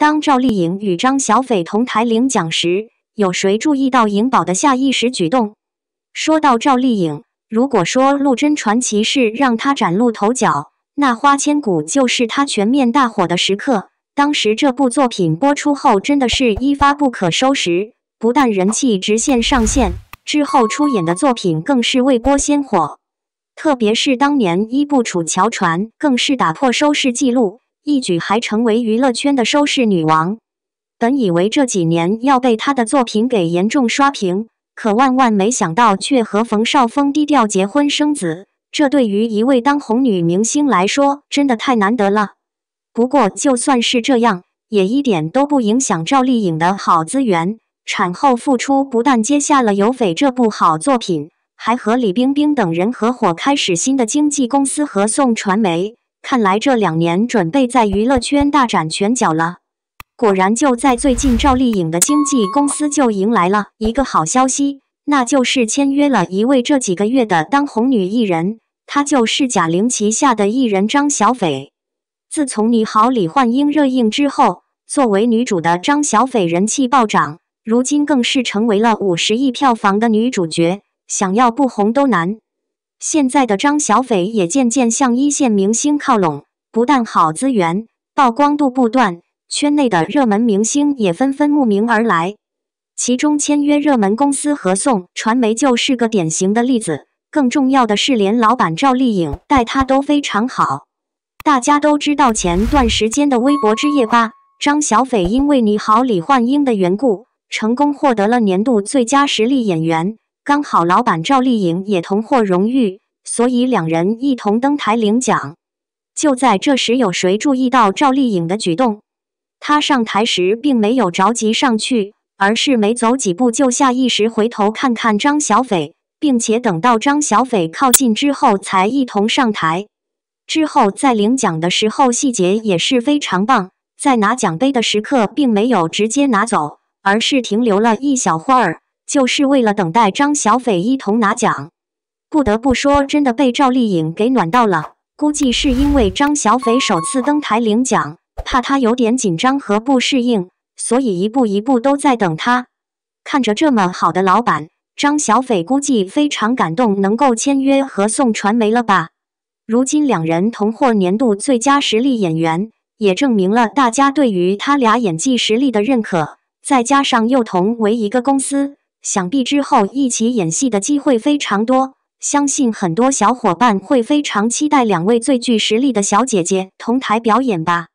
当赵丽颖与张小斐同台领奖时，有谁注意到颖宝的下意识举动？说到赵丽颖，如果说《陆贞传奇》是让她崭露头角，那《花千骨》就是她全面大火的时刻。当时这部作品播出后，真的是一发不可收拾，不但人气直线上线，之后出演的作品更是未播先火，特别是当年一部《楚乔传》，更是打破收视纪录。一举还成为娱乐圈的收视女王，本以为这几年要被她的作品给严重刷屏，可万万没想到却和冯绍峰低调结婚生子。这对于一位当红女明星来说，真的太难得了。不过就算是这样，也一点都不影响赵丽颖的好资源。产后复出，不但接下了《有匪》这部好作品，还和李冰冰等人合伙开始新的经纪公司合颂传媒。看来这两年准备在娱乐圈大展拳脚了。果然，就在最近，赵丽颖的经纪公司就迎来了一个好消息，那就是签约了一位这几个月的当红女艺人，她就是贾玲旗下的艺人张小斐。自从《你好，李焕英》热映之后，作为女主的张小斐人气暴涨，如今更是成为了五十亿票房的女主角，想要不红都难。现在的张小斐也渐渐向一线明星靠拢，不但好资源、曝光度不断，圈内的热门明星也纷纷慕名而来。其中签约热门公司和颂传媒就是个典型的例子。更重要的是，连老板赵丽颖待她都非常好。大家都知道，前段时间的微博之夜吧，张小斐因为你好李焕英的缘故，成功获得了年度最佳实力演员。刚好老板赵丽颖也同获荣誉，所以两人一同登台领奖。就在这时，有谁注意到赵丽颖的举动？她上台时并没有着急上去，而是没走几步就下意识回头看看张小斐，并且等到张小斐靠近之后才一同上台。之后在领奖的时候，细节也是非常棒。在拿奖杯的时刻，并没有直接拿走，而是停留了一小会儿。就是为了等待张小斐一同拿奖，不得不说，真的被赵丽颖给暖到了。估计是因为张小斐首次登台领奖，怕她有点紧张和不适应，所以一步一步都在等她。看着这么好的老板，张小斐估计非常感动，能够签约和送传媒了吧？如今两人同获年度最佳实力演员，也证明了大家对于他俩演技实力的认可。再加上又同为一个公司。想必之后一起演戏的机会非常多，相信很多小伙伴会非常期待两位最具实力的小姐姐同台表演吧。